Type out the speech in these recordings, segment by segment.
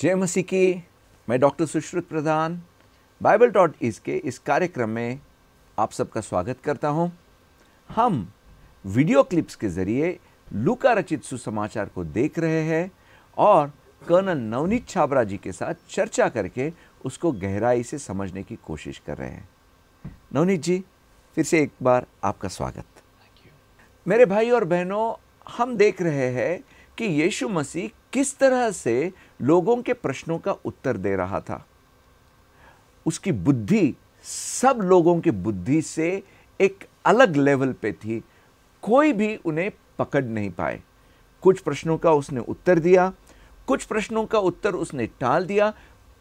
जय मसीह की मैं doctor Sushrut Pradhan Bible dot is के इस कार्यक्रम में आप सबका स्वागत करता हूं। हम वीडियो क्लिप्स के जरिए लुका रचित सुसमाचार को देख रहे हैं और कर्नल नवनीत छाबरा जी के साथ चर्चा करके उसको गहराई से समझने की कोशिश कर रहे हैं नवनीत जी फिर से एक बार आपका स्वागत मेरे भाई और बहनों हम देख रहे हैं कि यीशु मसीह किस तरह से लोगों के प्रश्नों का उत्तर दे रहा था उसकी बुद्धि सब लोगों की बुद्धि से एक अलग लेवल पे थी कोई भी उन्हें पकड़ नहीं पाए कुछ प्रश्नों का उसने उत्तर दिया कुछ प्रश्नों का उत्तर उसने टाल दिया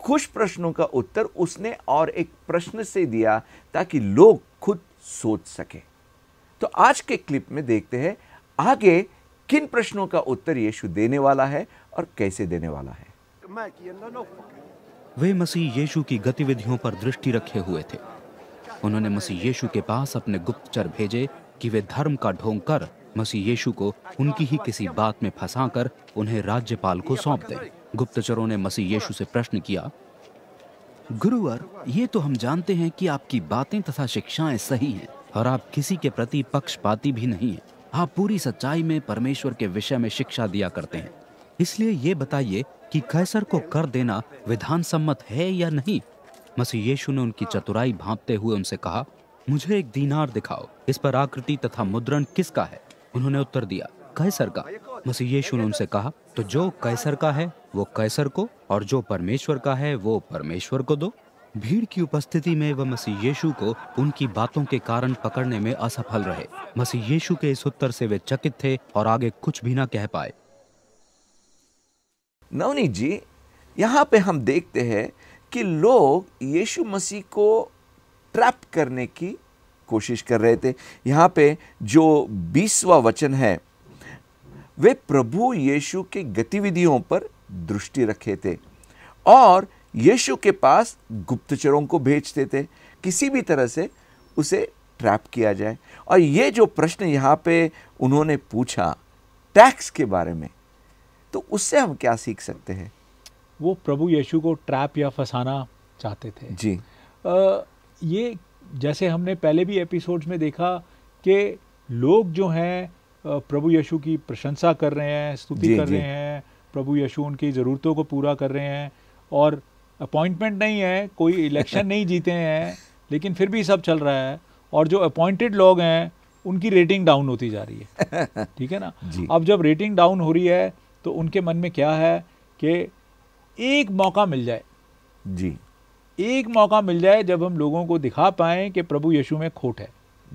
कुछ प्रश्नों का उत्तर उसने और एक प्रश्न से दिया ताकि लोग खुद सोच सके तो आज के क्लिप में देखते हैं आगे किन प्रश्नों का उत्तर यीशु देने वाला है और कैसे देने वाला है वे मसीह यीशु की गतिविधियों पर दृष्टि रखे हुए थे उन्होंने मसीह यीशु के पास अपने गुप्तचर भेजे कि वे धर्म का ढोंग कर मसीह यीशु को उनकी ही किसी बात में फंसाकर उन्हें राज्यपाल को सौंप दें गुप्तचरों ने मसीह यीशु से प्रश्न किया गुरुवर ये तो हम जानते हैं कि आपकी बातें तथा शिक्षाएं सही हैं और आप किसी के प्रति पक्षपाती भी नहीं हैं आप पूरी सच्चाई में परमेश्वर के विषय में शिक्षा दिया करते हैं इसलिए ये बताइए कि कैसर को कर देना विधान सम्मत है या नहीं मसीह यीशु ने उनकी चतुराई भांपते हुए उनसे कहा मुझे एक दीनार दिखाओ इस पर आकृति तथा मुद्रण किसका है उन्होंने उत्तर दिया कैसर का मसीह यीशु ने उनसे कहा तो जो कैसर का है वो कैसर को और जो परमेश्वर का है वो परमेश्वर को दो भीड़ की उपस्थिति में वह मसीह यीशु को उनकी बातों के कारण पकड़ने में असफल रहे मसीह यीशु के इस उत्तर से वे चकित थे और आगे कुछ भी ना कह पाए नवनीत जी यहाँ पे हम देखते हैं कि लोग यीशु मसीह को ट्रैप करने की कोशिश कर रहे थे यहाँ पे जो बीसवा वचन है वे प्रभु यीशु के गतिविधियों पर दृष्टि रखे थे और यीशु के पास गुप्तचरों को भेजते थे किसी भी तरह से उसे ट्रैप किया जाए और ये जो प्रश्न यहाँ पे उन्होंने पूछा टैक्स के बारे में तो उससे हम क्या सीख सकते हैं वो प्रभु यीशु को ट्रैप या फंसाना चाहते थे जी आ, ये जैसे हमने पहले भी एपिसोड्स में देखा कि लोग जो हैं प्रभु यीशु की प्रशंसा कर रहे हैं स्तुति कर जी. रहे हैं प्रभु यीशु उनकी ज़रूरतों को पूरा कर रहे हैं और अपॉइंटमेंट नहीं है कोई इलेक्शन नहीं जीते हैं लेकिन फिर भी सब चल रहा है और जो अपॉइंटेड लोग हैं उनकी रेटिंग डाउन होती जा रही है ठीक है ना अब जब रेटिंग डाउन हो रही है तो उनके मन में क्या है कि एक मौका मिल जाए जी एक मौका मिल जाए जब हम लोगों को दिखा पाएँ कि प्रभु यीशु में खोट है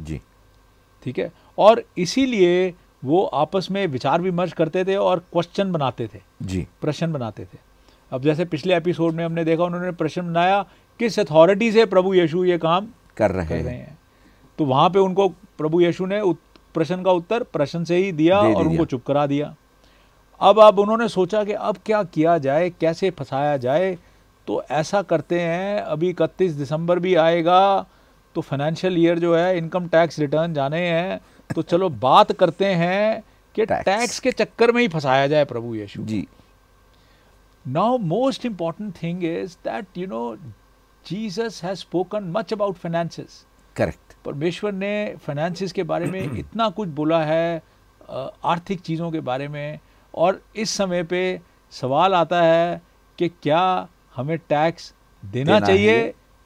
जी ठीक है और इसीलिए वो आपस में विचार विमर्श करते थे और क्वेश्चन बनाते थे जी प्रश्न बनाते थे अब जैसे पिछले एपिसोड में हमने देखा उन्होंने प्रश्न बनाया किस अथॉरिटी से प्रभु यीशु ये काम कर रहे, कर रहे हैं तो वहाँ पे उनको प्रभु यीशु ने प्रश्न का उत्तर प्रश्न से ही दिया और उनको चुप करा दिया अब अब उन्होंने सोचा कि अब क्या किया जाए कैसे फंसाया जाए तो ऐसा करते हैं अभी इकतीस दिसंबर भी आएगा तो फाइनेंशियल ईयर जो है इनकम टैक्स रिटर्न जाने हैं तो चलो बात करते हैं कि टैक्स, टैक्स के चक्कर में ही फंसाया जाए प्रभु यीशु जी Now, most important thing is that, you know, Jesus has spoken much about finances. Correct. परमेश्वर ने फाइनेंसिस के बारे में इतना कुछ बोला है आर्थिक चीज़ों के बारे में और इस समय पे सवाल आता है कि क्या हमें टैक्स देना, देना चाहिए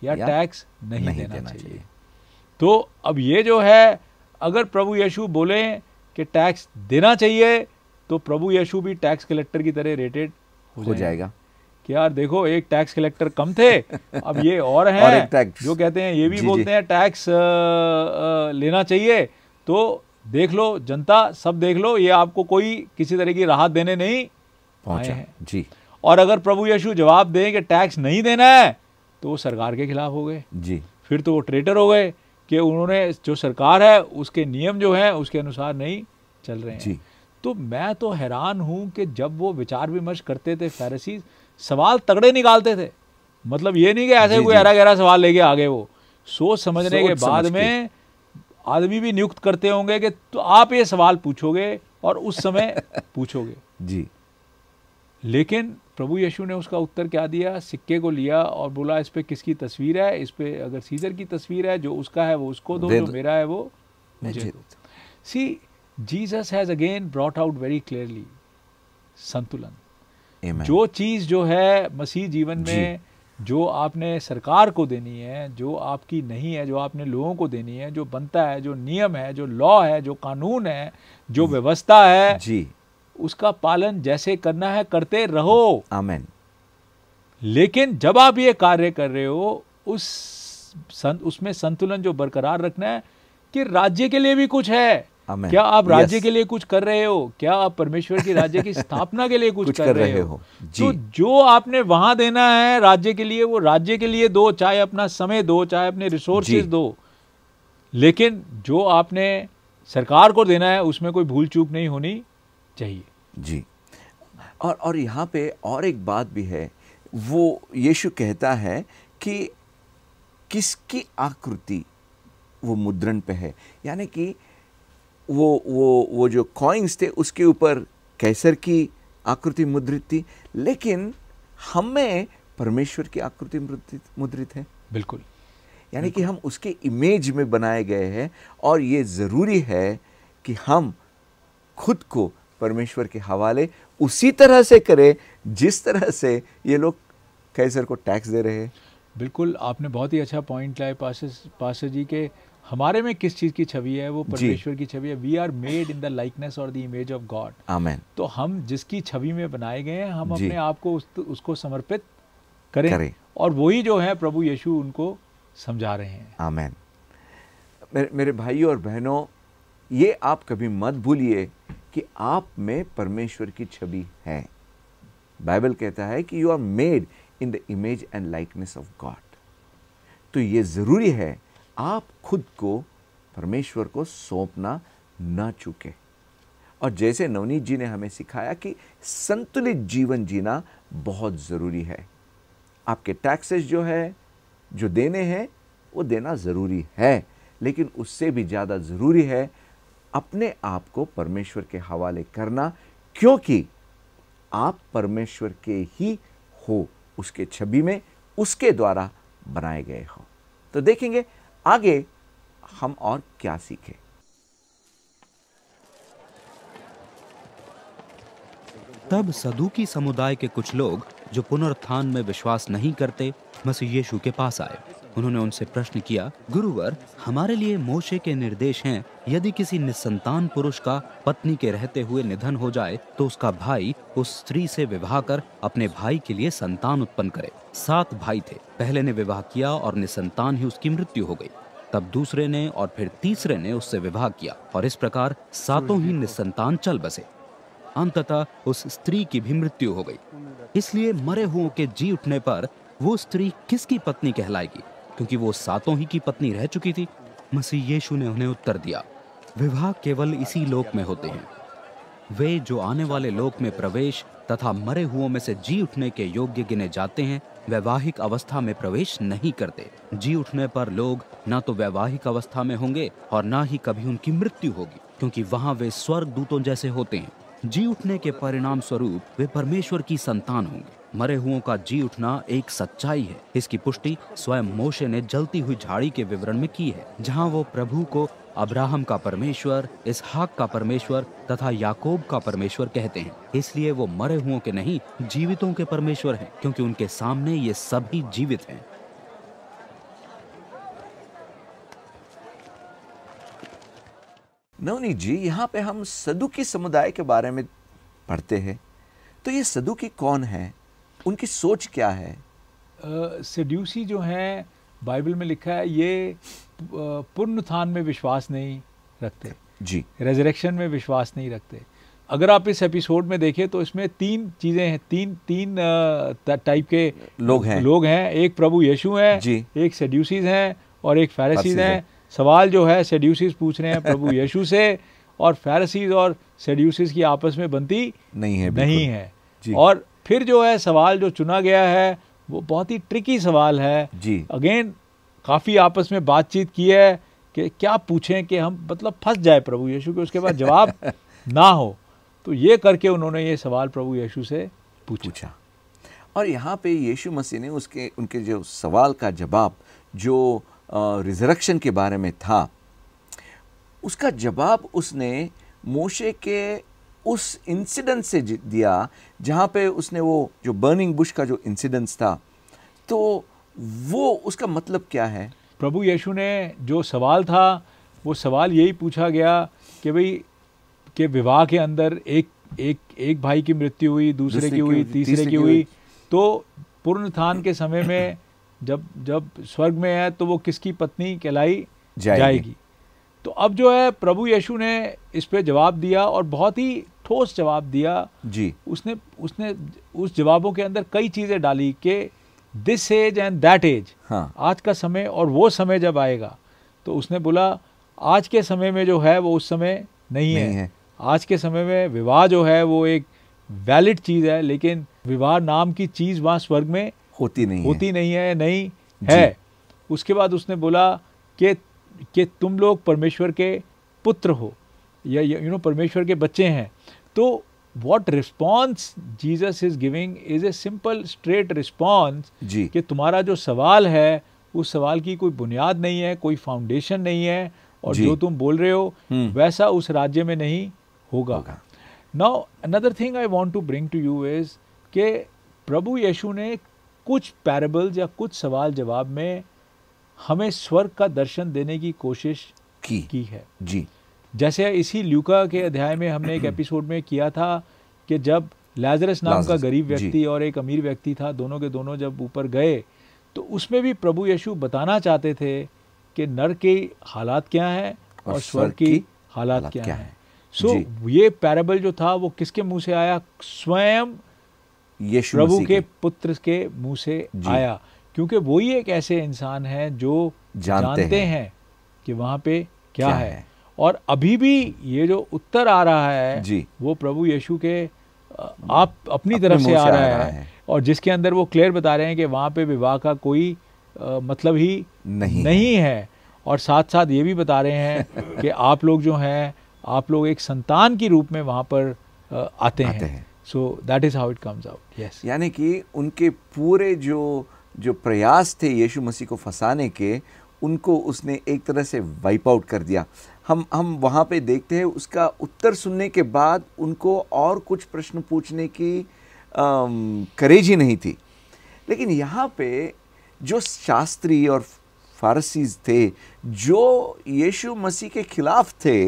या, या टैक्स नहीं, नहीं देना, देना चाहिए।, चाहिए तो अब ये जो है अगर प्रभु यीशु बोले कि टैक्स देना चाहिए तो प्रभु यीशु भी टैक्स कलेक्टर की तरह रेटेड हो जाएगा जाएगा। कि यार देखो एक टैक्स कलेक्टर कम थे अब ये और हैं जो कहते हैं ये भी जी बोलते जी। हैं टैक्स लेना चाहिए तो देख लो जनता सब देख लो ये आपको कोई किसी तरह की राहत देने नहीं पहुंचे हैं जी और अगर प्रभु यशु जवाब दें कि टैक्स नहीं देना है तो वो सरकार के खिलाफ हो गए जी फिर तो वो ट्रेटर हो गए कि उन्होंने जो सरकार है उसके नियम जो है उसके अनुसार नहीं चल रहे हैं जी तो मैं तो हैरान हूँ कि जब वो विचार विमर्श करते थे फैरसी सवाल तगड़े निकालते थे मतलब ये नहीं कि ऐसे कोई हरा गहरा सवाल लेके आ गए वो सोच समझने सोच के बाद में आदमी भी नियुक्त करते होंगे कि तो आप ये सवाल पूछोगे और उस समय पूछोगे जी लेकिन प्रभु यीशु ने उसका उत्तर क्या दिया सिक्के को लिया और बोला इस पे किसकी तस्वीर है इस पे अगर सीजर की तस्वीर है जो उसका है वो उसको दो जो मेरा है वो मुझे to see Jesus has again brought out very clearly संतुलन Amen. जो चीज जो है मसीह जीवन में जो आपने सरकार को देनी है जो आपकी नहीं है जो आपने लोगों को देनी है जो बनता है जो नियम है जो लॉ है जो कानून है जो व्यवस्था है जी उसका पालन जैसे करना है करते रहो आमेन लेकिन जब आप ये कार्य कर रहे हो उस सं, उसमें संतुलन जो बरकरार रखना है कि राज्य के लिए भी कुछ है Amen. क्या आप राज्य के लिए कुछ कर रहे हो क्या आप परमेश्वर की राज्य की स्थापना के लिए कुछ, कुछ कर, कर रहे, रहे हो तो जी। तो जो आपने वहां देना है राज्य के लिए वो राज्य के लिए दो चाहे अपना समय दो चाहे अपने रिसोर्सेज दो लेकिन जो आपने सरकार को देना है उसमें कोई भूल चूक नहीं होनी चाहिए जी और और यहाँ पे और एक बात भी है वो यीशु कहता है कि किसकी आकृति वो मुद्रण पे है यानी कि वो वो वो जो कॉइन्स थे उसके ऊपर कैसर की आकृति मुद्रित थी लेकिन हमें परमेश्वर की आकृति मुद्रित है बिल्कुल यानी कि हम उसके इमेज में बनाए गए हैं और ये ज़रूरी है कि हम खुद को परमेश्वर के हवाले उसी तरह से करें जिस तरह से ये लोग कैसर को टैक्स दे रहे हैं बिल्कुल आपने बहुत ही अच्छा पॉइंट लाए पास पास जी के हमारे में किस चीज की छवि है वो परमेश्वर की छवि है we are made in the likeness और द इमेज ऑफ गॉड तो हम जिसकी छवि में बनाए गए हैं हम अपने आप को उस, उसको समर्पित करें, करें और वही जो है प्रभु यीशु उनको समझा रहे हैं आमेन मेरे, मेरे भाइयों और बहनों ये आप कभी मत भूलिए कि आप में परमेश्वर की छवि है बाइबल कहता है कि you are made in the image and likeness of God तो ये ज़रूरी है आप खुद को परमेश्वर को सौंपना ना चुके और जैसे नवनीत जी ने हमें सिखाया कि संतुलित जीवन जीना बहुत ज़रूरी है आपके टैक्सेस जो है जो देने हैं वो देना ज़रूरी है लेकिन उससे भी ज़्यादा ज़रूरी है अपने आप को परमेश्वर के हवाले करना क्योंकि आप परमेश्वर के ही हो उसके छवि में उसके द्वारा बनाए गए हो तो देखेंगे आगे हम और क्या सीखें तब सदुकी समुदाय के कुछ लोग जो पुनरुत्थान में विश्वास नहीं करते मसीह यीशु के पास आए उन्होंने उनसे प्रश्न किया गुरुवर हमारे लिए मोशे के निर्देश हैं यदि किसी निसंतान पुरुष का पत्नी के रहते हुए निधन हो जाए तो उसका भाई उस स्त्री से विवाह कर अपने भाई के लिए संतान उत्पन्न करे सात भाई थे पहले ने विवाह किया और निसंतान ही उसकी मृत्यु हो गई तब दूसरे ने और फिर तीसरे ने उससे विवाह किया और इस प्रकार सातों ही निसंतान चल बसे अंततः उस स्त्री की भी मृत्यु हो गई इसलिए मरे हुओं के जी उठने पर वो स्त्री किसकी पत्नी कहलाएगी क्योंकि वो सातों ही की पत्नी रह चुकी थी मसीह यीशु ने उन्हें उत्तर दिया विवाह केवल इसी लोक में होते हैं वे जो आने वाले लोक में प्रवेश तथा मरे हुओं में से जी उठने के योग्य गिने जाते हैं वैवाहिक अवस्था में प्रवेश नहीं करते जी उठने पर लोग ना तो वैवाहिक अवस्था में होंगे और ना ही कभी उनकी मृत्यु होगी क्योंकि वहाँ वे स्वर्ग दूतों जैसे होते हैं जी उठने के परिणाम स्वरूप वे परमेश्वर की संतान होंगे मरे हुओं का जी उठना एक सच्चाई है इसकी पुष्टि स्वयं मोशे ने जलती हुई झाड़ी के विवरण में की है जहाँ वो प्रभु को अब्राहम का परमेश्वर इसहाक का परमेश्वर तथा याकोब का परमेश्वर कहते हैं इसलिए वो मरे हुओं के नहीं जीवितों के परमेश्वर हैं क्योंकि उनके सामने ये सभी जीवित हैं नवनी जी यहाँ पे हम सदुकी समुदाय के बारे में पढ़ते हैं तो ये सदुकी कौन है उनकी सोच क्या है सड्यूसी uh, जो हैं बाइबल में लिखा है ये पुनरुत्थान में विश्वास नहीं रखते जी रेजरेक्शन में विश्वास नहीं रखते अगर आप इस एपिसोड में देखें तो इसमें तीन चीज़ें हैं तीन तीन टाइप के लोग हैं लोग हैं एक प्रभु यीशु हैं एक सड्यूसीज हैं और एक फैरसीज हैं सवाल जो है सेड्यूसिस पूछ रहे हैं प्रभु यीशु से और फैरसीज और सेड्यूसिस की आपस में बनती नहीं है नहीं है और फिर जो है सवाल जो चुना गया है वो बहुत ही ट्रिकी सवाल है जी अगेन काफ़ी आपस में बातचीत की है कि क्या पूछें कि हम मतलब फंस जाए प्रभु यीशु के उसके बाद जवाब ना हो तो ये करके उन्होंने ये सवाल प्रभु यीशु से पूछा, पूछा। और यहाँ पे यीशु मसीह ने उसके उनके जो सवाल का जवाब जो रिजरक्शन के बारे में था उसका जवाब उसने मोशे के उस इंसिडेंट से दिया जहाँ पे उसने वो जो बर्निंग बुश का जो इंसिडेंस था तो वो उसका मतलब क्या है प्रभु यीशु ने जो सवाल था वो सवाल यही पूछा गया कि भाई के विवाह के अंदर एक एक एक भाई की मृत्यु हुई दूसरे की हुई तीसरे की हुई तो स्थान के समय में जब जब स्वर्ग में है तो वो किसकी पत्नी कहलाई जाएगी, जाएगी। तो अब जो है प्रभु यीशु ने इस पे जवाब दिया और बहुत ही ठोस जवाब दिया जी उसने उसने उस जवाबों के अंदर कई चीज़ें डाली कि this age and that age हाँ आज का समय और वो समय जब आएगा तो उसने बोला आज के समय में जो है वो उस समय नहीं, नहीं है।, है आज के समय में विवाह जो है वो एक वैलिड चीज़ है लेकिन विवाह नाम की चीज़ वहाँ स्वर्ग में होती नहीं होती है। नहीं है नहीं है उसके बाद उसने बोला कि कि तुम लोग परमेश्वर के पुत्र हो या यू नो परमेश्वर के बच्चे हैं तो what response Jesus is giving is a simple straight response कि तुम्हारा जो सवाल है उस सवाल की कोई बुनियाद नहीं है कोई फाउंडेशन नहीं है और जो तुम बोल रहे हो हम्म। वैसा उस राज्य में नहीं होगा now another thing I want to bring to you is के प्रभु यशु ने कुछ पैरेबल्स या कुछ सवाल जवाब में हमें स्वर्ग का दर्शन देने की कोशिश की की है जी जैसे इसी ल्यूका के अध्याय में हमने एक एपिसोड में किया था कि जब लाजरस नाम लाजरस, का गरीब व्यक्ति और एक अमीर व्यक्ति था दोनों के दोनों जब ऊपर गए तो उसमें भी प्रभु यीशु बताना चाहते थे कि नर के हालात क्या हैं और, स्वर स्वर्ग की हालात क्या, क्या हैं सो so, ये पैराबल जो था वो किसके मुंह से आया स्वयं यीशु प्रभु के पुत्र के मुंह से आया क्योंकि वो ही एक ऐसे इंसान है जो जानते, जानते हैं।, हैं कि वहां पे क्या, क्या है? है और अभी भी ये जो उत्तर आ रहा है जी वो प्रभु यीशु के आप अपनी तरफ से आ रहा, है।, है और जिसके अंदर वो क्लियर बता रहे हैं कि वहां पे विवाह का कोई आ, मतलब ही नहीं नहीं है और साथ साथ ये भी बता रहे हैं कि आप लोग जो हैं आप लोग एक संतान के रूप में वहां पर आते, आते हैं so that is how it comes out yes यानी कि उनके पूरे जो जो प्रयास थे यीशु मसीह को फंसाने के उनको उसने एक तरह से वाइप आउट कर दिया हम हम वहाँ पे देखते हैं उसका उत्तर सुनने के बाद उनको और कुछ प्रश्न पूछने की करेज ही नहीं थी लेकिन यहाँ पे जो शास्त्री और फारसीज थे जो यीशु मसीह के खिलाफ थे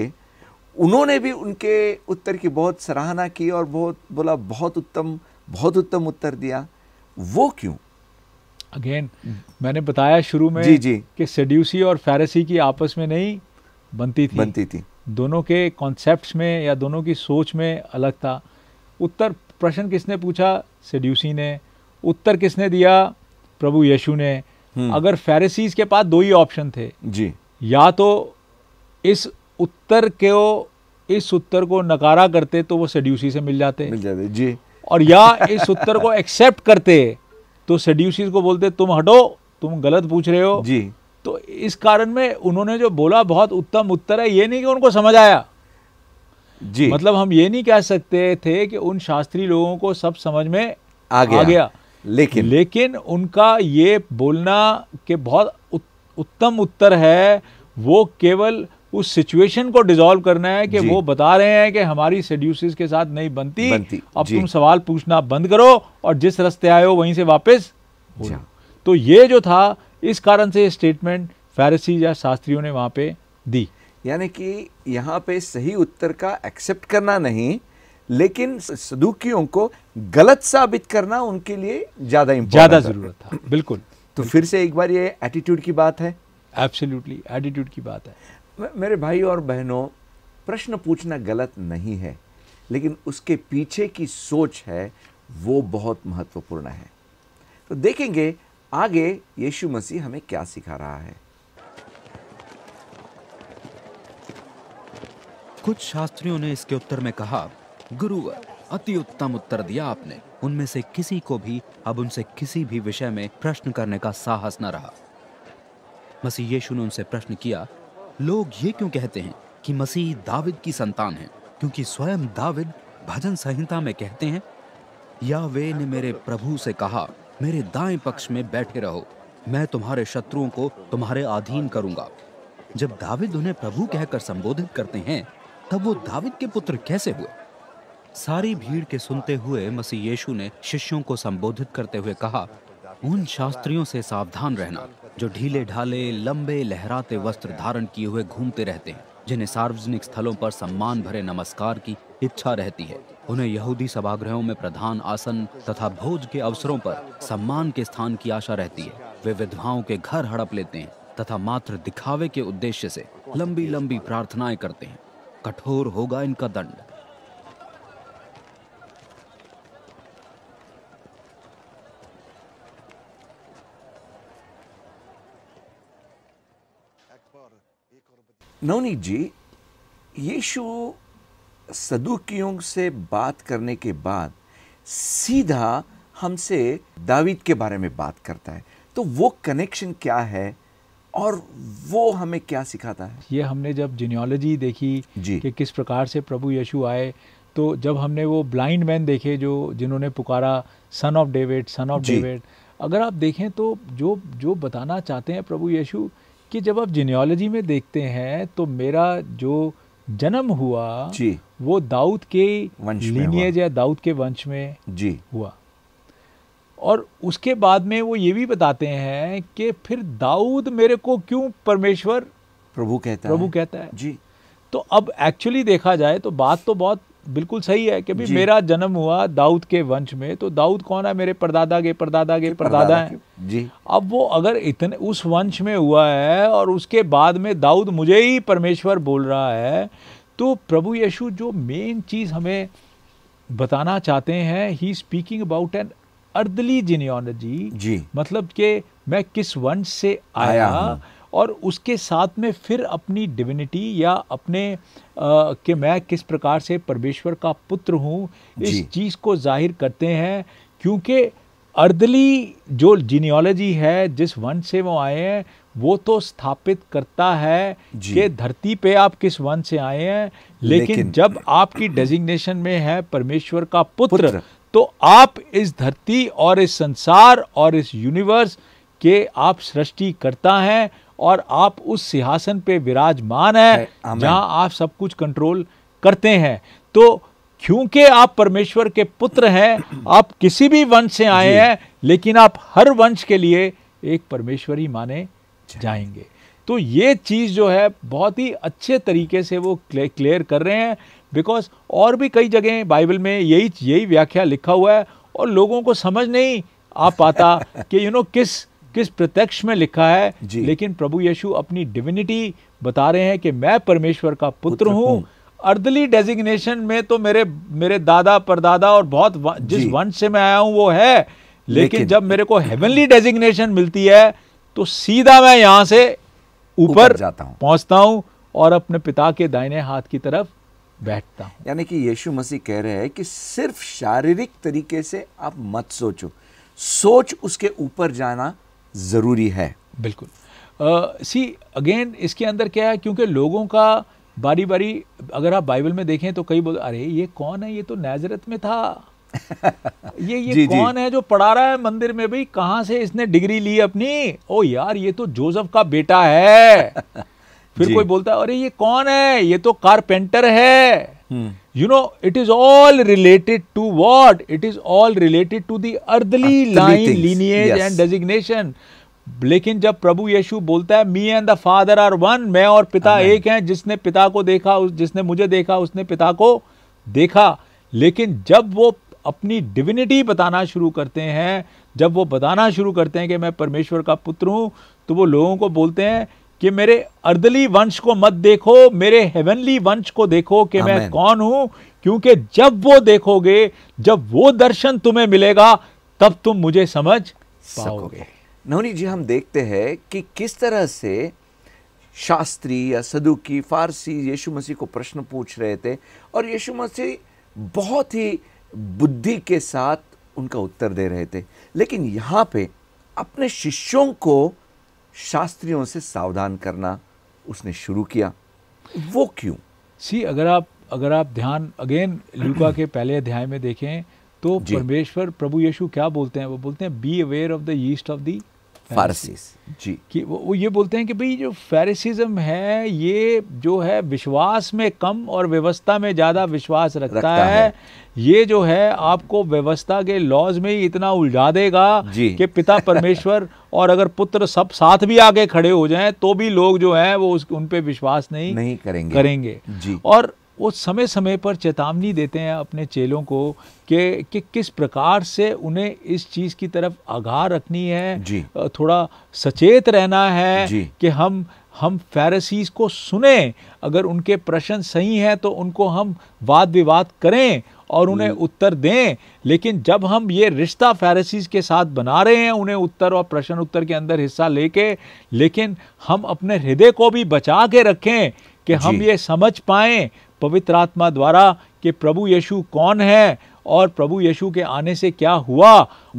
उन्होंने भी उनके उत्तर की बहुत सराहना की और बहुत बोला बहुत उत्तम बहुत उत्तम उत्तर दिया वो क्यों अगेन हम्म। मैंने बताया शुरू में जी जी कि सेड्यूसी और फेरेसी की आपस में नहीं बनती थी बनती थी दोनों के कॉन्सेप्ट में या दोनों की सोच में अलग था उत्तर प्रश्न किसने पूछा सेड्यूसी ने उत्तर किसने दिया प्रभु यशु ने हम्म। अगर फेरेसीज के पास दो ही ऑप्शन थे जी या तो इस उत्तर के वो इस उत्तर को नकारा करते तो वो सेड्यूसी से मिल जाते मिल जाते जी और या इस उत्तर को एक्सेप्ट करते तो सेड्यूसी को बोलते तुम हटो तुम गलत पूछ रहे हो जी तो इस कारण में उन्होंने जो बोला बहुत उत्तम उत्तर है ये नहीं कि उनको समझ आया जी मतलब हम ये नहीं कह सकते थे कि उन शास्त्री लोगों को सब समझ में आ गया, आ गया। लेकिन लेकिन उनका ये बोलना के बहुत उत, उत्तम उत्तर है वो केवल उस सिचुएशन को डिजोल्व करना है कि वो बता रहे हैं कि हमारी सेड्यूसेस के साथ नहीं बनती, बनती अब तुम सवाल पूछना बंद करो और जिस रास्ते आए हो वहीं से वापस तो ये जो था इस कारण से स्टेटमेंट फैरसी या शास्त्रियों ने वहां पे दी यानी कि यहाँ पे सही उत्तर का एक्सेप्ट करना नहीं लेकिन सदुकियों को गलत साबित करना उनके लिए ज़्यादा ज़्यादा ज़रूरत था बिल्कुल तो फिर से एक बार ये एटीट्यूड की बात है एब्सोल्युटली एटीट्यूड की बात है मेरे भाई और बहनों प्रश्न पूछना गलत नहीं है लेकिन उसके पीछे की सोच है वो बहुत महत्वपूर्ण है तो देखेंगे आगे यीशु मसीह हमें क्या सिखा रहा है कुछ शास्त्रियों ने इसके उत्तर में कहा गुरुवर अति उत्तम उत्तर दिया आपने उनमें से किसी को भी अब उनसे किसी भी विषय में प्रश्न करने का साहस न रहा मसीह यीशु ने उनसे प्रश्न किया लोग ये क्यों कहते हैं कि मसीह दाविद की संतान है क्योंकि स्वयं दाविद भजन संहिता में कहते हैं या वे ने मेरे प्रभु से कहा मेरे दाएं पक्ष में बैठे रहो मैं तुम्हारे शत्रुओं को तुम्हारे अधीन करूंगा जब दाविद उन्हें प्रभु कहकर संबोधित करते हैं तब वो दाविद के पुत्र कैसे हुए सारी भीड़ के सुनते हुए मसीह यीशु ने शिष्यों को संबोधित करते हुए कहा उन शास्त्रियों से सावधान रहना जो ढीले ढाले लंबे लहराते वस्त्र धारण किए हुए घूमते रहते हैं जिन्हें सार्वजनिक स्थलों पर सम्मान भरे नमस्कार की इच्छा रहती है उन्हें यहूदी सभागृहों में प्रधान आसन तथा भोज के अवसरों पर सम्मान के स्थान की आशा रहती है वे विधवाओं के घर हड़प लेते हैं तथा मात्र दिखावे के उद्देश्य से लंबी लंबी प्रार्थनाएं करते हैं कठोर होगा इनका दंड नवनीत जी यीशु सदुकियों से बात करने के बाद सीधा हमसे दावीद के बारे में बात करता है तो वो कनेक्शन क्या है और वो हमें क्या सिखाता है ये हमने जब जीनियोलॉजी देखी जी. कि किस प्रकार से प्रभु यीशु आए तो जब हमने वो ब्लाइंड मैन देखे जो जिन्होंने पुकारा son of David son of David अगर आप देखें तो जो जो बताना चाहते हैं प्रभु यीशु कि जब आप जीनियोलॉजी में देखते हैं तो मेरा जो जन्म हुआ जी वो दाऊद के लीनियज या दाऊद के वंश में जी हुआ और उसके बाद में वो ये भी बताते हैं कि फिर दाऊद मेरे को क्यों परमेश्वर प्रभु कहता प्रभु है। कहता है जी तो अब एक्चुअली देखा जाए तो बात तो बहुत बिल्कुल सही है कि भी मेरा जन्म हुआ दाऊद के वंश में तो दाऊद कौन है मेरे परदादा के परदादा के परदादा हैं जी अब वो अगर इतने उस वंश में हुआ है और उसके बाद में दाऊद मुझे ही परमेश्वर बोल रहा है तो प्रभु यीशु जो मेन चीज़ हमें बताना चाहते हैं he speaking about an earthly genealogy जी मतलब के मैं किस वंश से आया, आया और उसके साथ में फिर अपनी डिविनिटी या अपने कि मैं किस प्रकार से परमेश्वर का पुत्र हूँ इस चीज़ को जाहिर करते हैं क्योंकि अर्दली जो जीनियोलॉजी है जिस वंश से वो आए हैं वो तो स्थापित करता है कि धरती पे आप किस वंश से आए हैं लेकिन, लेकिन जब आपकी डेजिग्नेशन में है परमेश्वर का पुत्र, पुत्र तो आप इस धरती और इस संसार और इस यूनिवर्स के आप सृष्टि करता हैं और आप उस सिंहासन पे विराजमान है जहां आप सब कुछ कंट्रोल करते हैं तो क्योंकि आप परमेश्वर के पुत्र हैं आप किसी भी वंश से आए हैं लेकिन आप हर वंश के लिए एक परमेश्वर ही माने जाएंगे तो ये चीज़ जो है बहुत ही अच्छे तरीके से वो क्लियर कर रहे हैं बिकॉज और भी कई जगह बाइबल में यही यही व्याख्या लिखा हुआ है और लोगों को समझ नहीं आ पाता कि यू नो किस किस प्रत्यक्ष में लिखा है लेकिन प्रभु यीशु अपनी डिविनिटी बता रहे हैं कि मैं परमेश्वर का पुत्र हूं अर्दली डेजिग्नेशन में तो मेरे मेरे दादा परदादा और बहुत जिस वंश से मैं आया हूं वो है लेकिन, लेकिन जब मेरे को हेवनली डेजिग्नेशन मिलती है तो सीधा मैं यहां से ऊपर जाता हूं पहुंचता हूं और अपने पिता के दाहिने हाथ की तरफ बैठता हूँ यानी कि यीशु मसीह कह रहे हैं कि सिर्फ शारीरिक तरीके से आप मत सोचो सोच उसके ऊपर जाना ज़रूरी है बिल्कुल सी uh, अगेन इसके अंदर क्या है क्योंकि लोगों का बारी बारी अगर आप बाइबल में देखें तो कई बोल अरे ये कौन है ये तो नजरत में था ये ये जी, कौन जी. है जो पढ़ा रहा है मंदिर में भाई कहाँ से इसने डिग्री ली अपनी ओ यार ये तो जोसेफ का बेटा है फिर कोई बोलता है अरे ये कौन है ये तो कारपेंटर है you know it is all related to what it is all related to the earthly line lineage and designation लेकिन जब प्रभु यीशु बोलता है me and the father are one मैं और पिता एक हैं जिसने पिता को देखा उस जिसने मुझे देखा उसने पिता को देखा लेकिन जब वो अपनी डिविनिटी बताना शुरू करते हैं जब वो बताना शुरू करते हैं कि मैं परमेश्वर का पुत्र हूं तो वो लोगों को बोलते हैं कि मेरे अर्दली वंश को मत देखो मेरे हेवनली वंश को देखो कि मैं कौन हूं क्योंकि जब वो देखोगे जब वो दर्शन तुम्हें मिलेगा तब तुम मुझे समझ पाओगे नवनी जी हम देखते हैं कि किस तरह से शास्त्री या सदुकी फारसी यीशु मसीह को प्रश्न पूछ रहे थे और यीशु मसीह बहुत ही बुद्धि के साथ उनका उत्तर दे रहे थे लेकिन यहाँ पे अपने शिष्यों को शास्त्रियों से सावधान करना उसने शुरू किया वो क्यों सी अगर आप अगर आप ध्यान अगेन लुका के पहले अध्याय में देखें तो परमेश्वर प्रभु यीशु क्या बोलते हैं वो बोलते हैं be aware of the yeast of the Pharisees जी कि वो, वो ये बोलते हैं कि भाई जो फेरिसिज्म है ये जो है विश्वास में कम और व्यवस्था में ज़्यादा विश्वास रखता, रखता है।, है ये जो है आपको व्यवस्था के लॉज में ही इतना उलझा देगा कि पिता परमेश्वर और अगर पुत्र सब साथ भी आगे खड़े हो जाएं तो भी लोग जो हैं वो उस उन पर विश्वास नहीं, नहीं करेंगे करेंगे जी और वो समय समय पर चेतावनी देते हैं अपने चेलों को कि कि किस प्रकार से उन्हें इस चीज़ की तरफ आगाह रखनी है जी। थोड़ा सचेत रहना है कि हम हम फैरसीज को सुने अगर उनके प्रश्न सही हैं तो उनको हम वाद विवाद करें और उन्हें उत्तर दें लेकिन जब हम ये रिश्ता फैरसीज के साथ बना रहे हैं उन्हें उत्तर और प्रश्न उत्तर के अंदर हिस्सा लेके लेकिन हम अपने हृदय को भी बचा के रखें कि हम ये समझ पाएँ पवित्र आत्मा द्वारा कि प्रभु यीशु कौन है और प्रभु यीशु के आने से क्या हुआ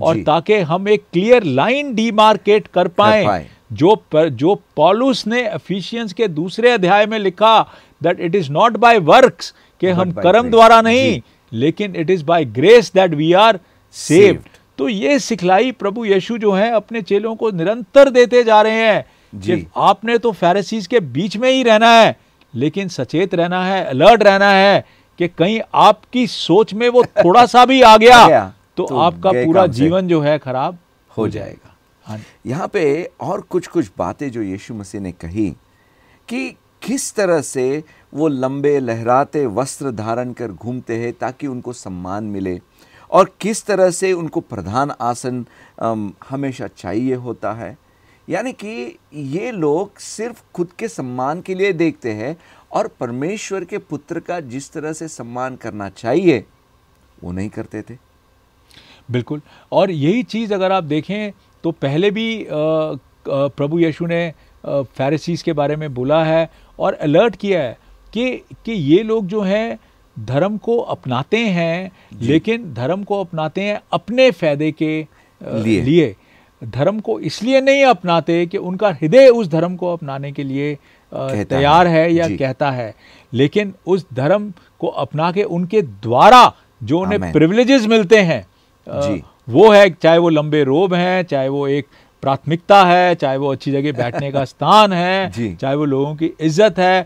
और ताकि हम एक क्लियर लाइन डिमार्केट कर पाए जो पर, जो पॉलुस ने एफिशियंस के दूसरे अध्याय में लिखा that it is not by works के हम कर्म द्वारा नहीं लेकिन it is by grace that we are saved तो ये सिखलाई प्रभु यीशु जो है अपने चेलों को निरंतर देते जा रहे हैं आपने तो फेरेसीज के बीच में ही रहना है लेकिन सचेत रहना है अलर्ट रहना है कि कहीं आपकी सोच में वो थोड़ा सा भी आ गया, आ गया तो, तो आपका पूरा जीवन जो है खराब हो जाएगा हाँ। यहाँ पे और कुछ कुछ बातें जो यीशु मसीह ने कही कि किस तरह से वो लंबे लहराते वस्त्र धारण कर घूमते हैं ताकि उनको सम्मान मिले और किस तरह से उनको प्रधान आसन हमेशा चाहिए होता है यानी कि ये लोग सिर्फ खुद के सम्मान के लिए देखते हैं और परमेश्वर के पुत्र का जिस तरह से सम्मान करना चाहिए वो नहीं करते थे बिल्कुल और यही चीज़ अगर आप देखें तो पहले भी प्रभु यीशु ने फैरिसीज़ के बारे में बोला है और अलर्ट किया है कि कि ये लोग जो हैं धर्म को अपनाते हैं लेकिन धर्म को अपनाते हैं अपने फायदे के लिए, लिए। धर्म को इसलिए नहीं अपनाते कि उनका हृदय उस धर्म को अपनाने के लिए तैयार है या कहता है लेकिन उस धर्म को अपना के उनके द्वारा जो उन्हें प्रिविलेजेस मिलते हैं वो है चाहे वो लंबे रोब हैं चाहे वो एक प्राथमिकता है चाहे वो अच्छी जगह बैठने का स्थान है चाहे वो लोगों की इज्जत है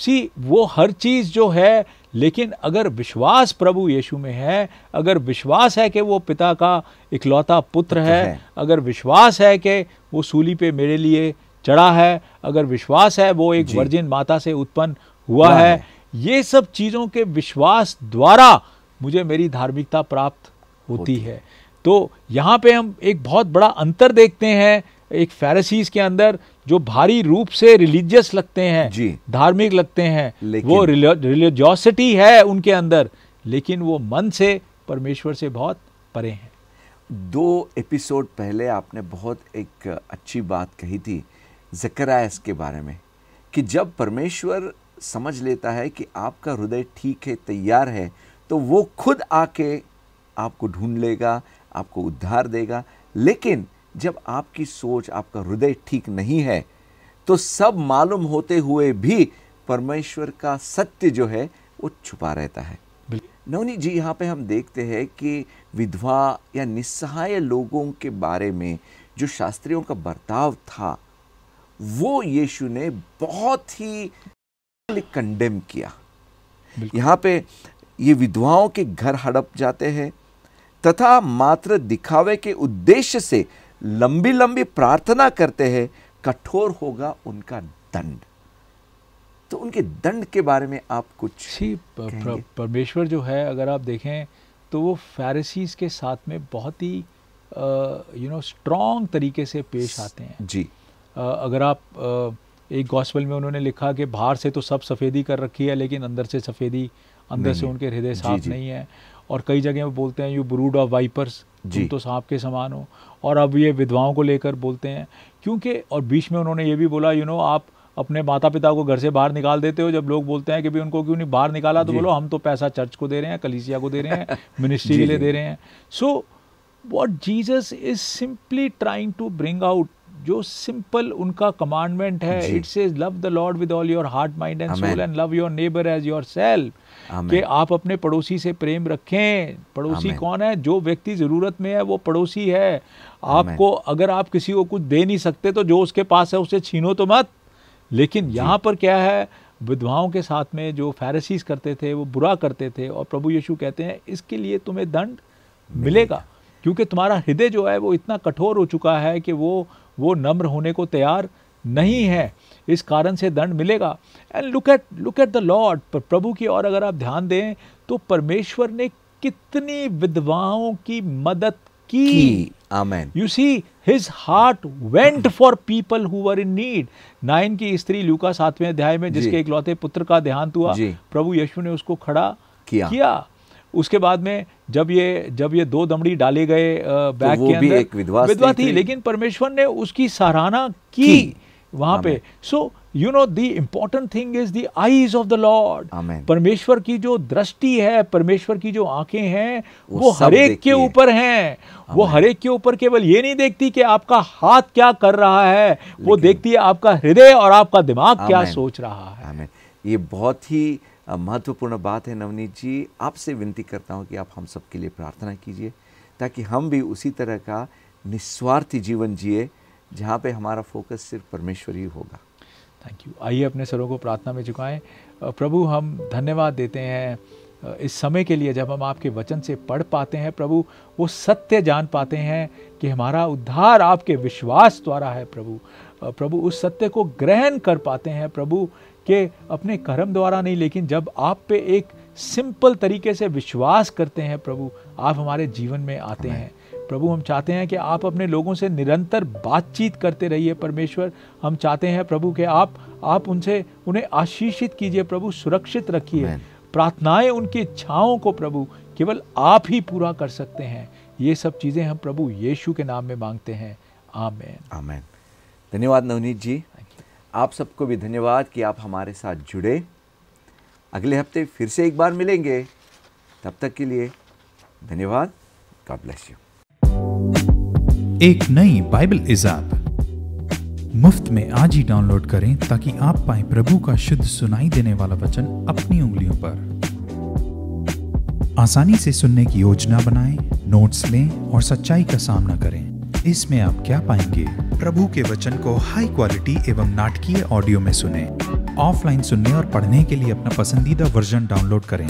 सी वो हर चीज़ जो है लेकिन अगर विश्वास प्रभु यीशु में है अगर विश्वास है कि वो पिता का इकलौता पुत्र है, है अगर विश्वास है कि वो सूली पे मेरे लिए चढ़ा है अगर विश्वास है वो एक वर्जिन माता से उत्पन्न हुआ है।, है ये सब चीज़ों के विश्वास द्वारा मुझे मेरी धार्मिकता प्राप्त होती, होती है तो यहाँ पे हम एक बहुत बड़ा अंतर देखते हैं एक फैरसीज के अंदर जो भारी रूप से रिलीजियस लगते हैं जी धार्मिक लगते हैं वो रिलीजियोसिटी है उनके अंदर लेकिन वो मन से परमेश्वर से बहुत परे हैं दो एपिसोड पहले आपने बहुत एक अच्छी बात कही थी जकरायस के बारे में कि जब परमेश्वर समझ लेता है कि आपका हृदय ठीक है तैयार है तो वो खुद आके आपको ढूंढ लेगा आपको उद्धार देगा लेकिन जब आपकी सोच आपका हृदय ठीक नहीं है तो सब मालूम होते हुए भी परमेश्वर का सत्य जो है वो छुपा रहता है नवनी जी यहाँ पे हम देखते हैं कि विधवा या निस्सहाय लोगों के बारे में जो शास्त्रियों का बर्ताव था वो यीशु ने बहुत ही कंडेम किया यहाँ पे ये विधवाओं के घर हड़प जाते हैं तथा मात्र दिखावे के उद्देश्य से लंबी लंबी प्रार्थना करते हैं कठोर होगा उनका दंड तो उनके दंड के बारे में आप कुछ ही परमेश्वर जो है अगर आप देखें तो वो फैरिसीज के साथ में बहुत ही यू नो स्ट्रॉन्ग तरीके से पेश आते हैं जी आ, अगर आप आ, एक गॉस्पल में उन्होंने लिखा कि बाहर से तो सब सफ़ेदी कर रखी है लेकिन अंदर से सफ़ेदी अंदर से उनके हृदय साफ नहीं है और कई जगह में बोलते हैं यू ब्रूड ऑफ वाइपर्स जी तो सांप के समान हो और अब ये विधवाओं को लेकर बोलते हैं क्योंकि और बीच में उन्होंने ये भी बोला यू you नो know, आप अपने माता पिता को घर से बाहर निकाल देते हो जब लोग बोलते हैं कि भी उनको क्यों नहीं बाहर निकाला तो बोलो हम तो पैसा चर्च को दे रहे हैं कलीसिया को दे रहे हैं मिनिस्ट्री के लिए दे रहे हैं so what Jesus is simply trying to bring out जो सिंपल उनका कमांडमेंट है it says love the Lord with all your heart mind and soul and love your neighbour as yourself कि आप अपने पड़ोसी से प्रेम रखें पड़ोसी Amen. कौन है जो व्यक्ति ज़रूरत में है वो पड़ोसी है आपको Amen. अगर आप किसी को कुछ दे नहीं सकते तो जो उसके पास है उसे छीनो तो मत लेकिन यहाँ पर क्या है विधवाओं के साथ में जो फैरसीज करते थे वो बुरा करते थे और प्रभु यीशु कहते हैं इसके लिए तुम्हें दंड मिलेगा क्योंकि तुम्हारा हृदय जो है वो इतना कठोर हो चुका है कि वो वो नम्र होने को तैयार नहीं है इस कारण से दंड मिलेगा and look at look at the Lord पर प्रभु की ओर अगर आप ध्यान दें तो परमेश्वर ने कितनी विधवाओं की मदद की amen you see his heart went for people who are in need Nain की स्त्री लूका सातवें अध्याय में जिसके इकलौते पुत्र का देहांत हुआ प्रभु यशु ने उसको खड़ा किया, किया। उसके बाद में जब ये जब ये दो दमड़ी डाले गए तो बैग तो के अंदर एक विधवा विधवा थी लेकिन परमेश्वर ने उसकी सराहना की, की। वहां पे so you know the important thing is the eyes of the Lord परमेश्वर की जो दृष्टि है परमेश्वर की जो आंखें हैं वो, वो हरेक के ऊपर हैं वो हरेक के ऊपर केवल ये नहीं देखती कि आपका हाथ क्या कर रहा है वो देखती है आपका हृदय और आपका दिमाग क्या सोच रहा है ये बहुत ही महत्वपूर्ण बात है नवनीत जी आपसे विनती करता हूँ कि आप हम सब के लिए प्रार्थना कीजिए ताकि हम भी उसी तरह का निस्वार्थी जीवन जिए जहाँ पे हमारा फोकस सिर्फ परमेश्वर ही होगा थैंक यू आइए अपने सरों को प्रार्थना में झुकाएं प्रभु हम धन्यवाद देते हैं इस समय के लिए जब हम आपके वचन से पढ़ पाते हैं प्रभु वो सत्य जान पाते हैं कि हमारा उद्धार आपके विश्वास द्वारा है प्रभु प्रभु उस सत्य को ग्रहण कर पाते हैं प्रभु कि अपने कर्म द्वारा नहीं लेकिन जब आप पे एक सिंपल तरीके से विश्वास करते हैं प्रभु आप हमारे जीवन में आते हैं प्रभु हम चाहते हैं कि आप अपने लोगों से निरंतर बातचीत करते रहिए परमेश्वर हम चाहते हैं प्रभु कि आप आप उनसे उन्हें आशीषित कीजिए प्रभु सुरक्षित रखिए प्रार्थनाएं उनकी इच्छाओं को प्रभु केवल आप ही पूरा कर सकते हैं ये सब चीज़ें हम प्रभु यीशु के नाम में मांगते हैं आमेन आमेन धन्यवाद नवनीत जी आप सबको भी धन्यवाद कि आप हमारे साथ जुड़े अगले हफ्ते फिर से एक बार मिलेंगे तब तक के लिए धन्यवाद गॉड ब्लेस यू एक नई बाइबल ऐप मुफ्त में आज ही डाउनलोड करें ताकि आप पाए प्रभु का शुद्ध सुनाई देने वाला वचन अपनी उंगलियों पर आसानी से सुनने की योजना बनाएं, नोट्स लें और सच्चाई का सामना करें इसमें आप क्या पाएंगे प्रभु के वचन को हाई क्वालिटी एवं नाटकीय ऑडियो में सुने ऑफलाइन सुनने और पढ़ने के लिए अपना पसंदीदा वर्जन डाउनलोड करें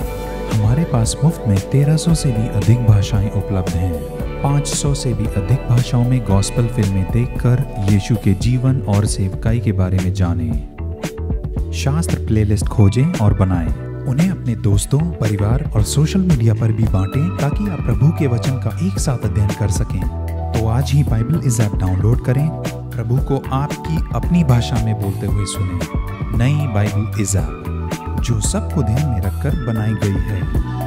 हमारे पास मुफ्त में 1300 से भी अधिक भाषाएं उपलब्ध हैं 500 से भी अधिक भाषाओं में गॉस्पल फिल्में देखकर यीशु के जीवन और सेवकाई के बारे में जानें। शास्त्र प्लेलिस्ट खोजें और बनाएं। उन्हें अपने दोस्तों परिवार और सोशल मीडिया पर भी बांटें ताकि आप प्रभु के वचन का एक साथ अध्ययन कर सकें आज ही बाइबल इज ऐप डाउनलोड करें प्रभु को आपकी अपनी भाषा में बोलते हुए सुने नई बाइबल इज ऐप जो सबको ध्यान में रखकर बनाई गई है